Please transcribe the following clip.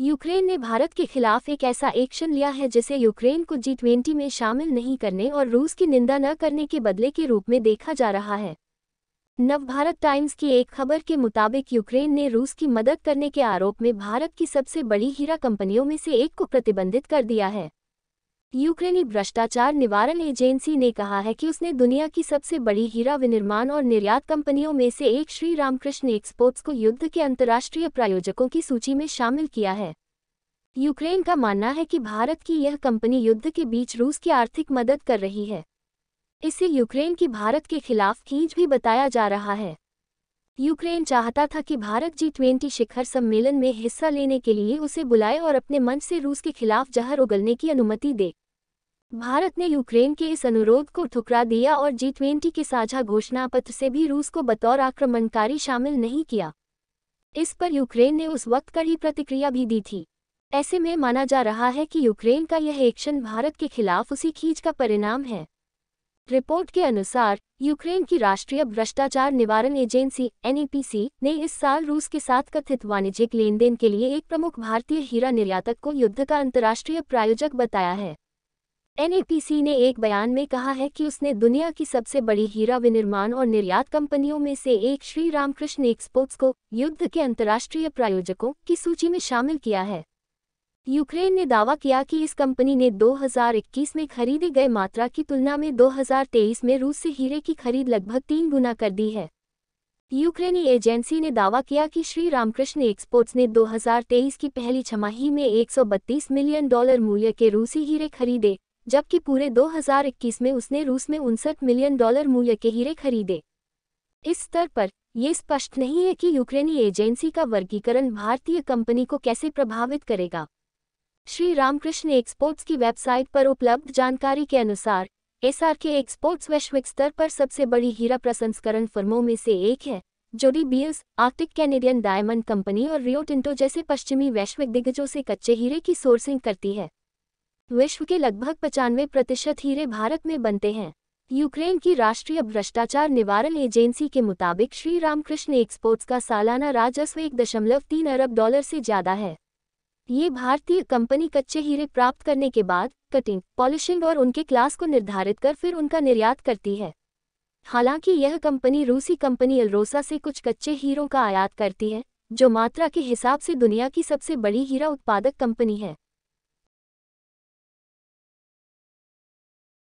Ukraine ने भारत के खिलाफ एक ऐसा एक्शन लिया है जिसे यूक्रेन को जी ट्वेंटी में शामिल नहीं करने और रूस की निंदा न करने के बदले के रूप में देखा जा रहा है नवभारत टाइम्स की एक खबर के मुताबिक यूक्रेन ने रूस की मदद करने के आरोप में भारत की सबसे बड़ी हीरा कंपनियों में से एक को प्रतिबंधित कर दिया है यूक्रेनी भ्रष्टाचार निवारण एजेंसी ने कहा है कि उसने दुनिया की सबसे बड़ी हीरा विनिर्माण और निर्यात कंपनियों में से एक श्री रामकृष्ण एक्सपोर्ट्स को युद्ध के अंतर्राष्ट्रीय प्रायोजकों की सूची में शामिल किया है यूक्रेन का मानना है कि भारत की यह कंपनी युद्ध के बीच रूस की आर्थिक मदद कर रही है इसे यूक्रेन की भारत के खिलाफ खींच भी बताया जा रहा है यूक्रेन चाहता था कि भारत जी ट्वेंटी शिखर सम्मेलन में हिस्सा लेने के लिए उसे बुलाए और अपने मंच से रूस के खिलाफ जहर उगलने की अनुमति दे भारत ने यूक्रेन के इस अनुरोध को ठुकरा दिया और जी ट्वेंटी के साझा घोषणा पत्र से भी रूस को बतौर आक्रमणकारी शामिल नहीं किया इस पर यूक्रेन ने उस वक्त कड़ी प्रतिक्रिया भी दी थी ऐसे में माना जा रहा है कि यूक्रेन का यह एक्शन भारत के खिलाफ उसी खींच का परिणाम है रिपोर्ट के अनुसार यूक्रेन की राष्ट्रीय भ्रष्टाचार निवारण एजेंसी एन ने इस साल रूस के साथ कथित वाणिज्यिक लेन देन के लिए एक प्रमुख भारतीय हीरा निर्यातक को युद्ध का अंतर्राष्ट्रीय प्रायोजक बताया है एनएपीसी ने एक बयान में कहा है कि उसने दुनिया की सबसे बड़ी हीरा विनिर्माण और निर्यात कंपनियों में से एक श्री रामकृष्ण एक्सपोर्ट्स को युद्ध के अंतर्राष्ट्रीय प्रायोजकों की सूची में शामिल किया है यूक्रेन ने दावा किया कि इस कंपनी ने 2021 में खरीदे गए मात्रा की तुलना में 2023 में रूस से हीरे की खरीद लगभग तीन गुना कर दी है यूक्रेनी एजेंसी ने दावा किया कि श्री रामकृष्ण एक्सपोर्ट्स ने 2023 की पहली छमाही में 132 मिलियन डॉलर मूल्य के रूसी हीरे खरीदे जबकि पूरे 2021 में उसने रूस में उनसठ मिलियन डॉलर मूल्य के हीरे खरीदे इस स्तर पर ये स्पष्ट नहीं है कि यूक्रेनी एजेंसी का वर्गीकरण भारतीय कंपनी को कैसे प्रभावित करेगा श्री रामकृष्ण एक्सपोर्ट्स की वेबसाइट पर उपलब्ध जानकारी के अनुसार एसआरके एक्सपोर्ट्स वैश्विक स्तर पर सबसे बड़ी हीरा प्रसंस्करण फर्मों में से एक है जो De Beers Arctic Canadian diamond company और रियो टिंटो जैसे पश्चिमी वैश्विक दिग्गजों से कच्चे हीरे की सोर्सिंग करती है विश्व के लगभग पचानवे प्रतिशत हीरे भारत में बनते हैं यूक्रेन की राष्ट्रीय भ्रष्टाचार निवारण एजेंसी के मुताबिक श्री रामकृष्ण एक्सपोर्ट्स का सालाना राजस्व एक दशमलव तीन अरब डॉलर से ज्यादा है ये भारतीय कंपनी कच्चे हीरे प्राप्त करने के बाद कटिंग पॉलिशिंग और उनके क्लास को निर्धारित कर फिर उनका निर्यात करती है हालांकि यह कंपनी रूसी कंपनी एलरोसा से कुछ कच्चे हीरों का आयात करती है जो मात्रा के हिसाब से दुनिया की सबसे बड़ी हीरा उत्पादक कंपनी है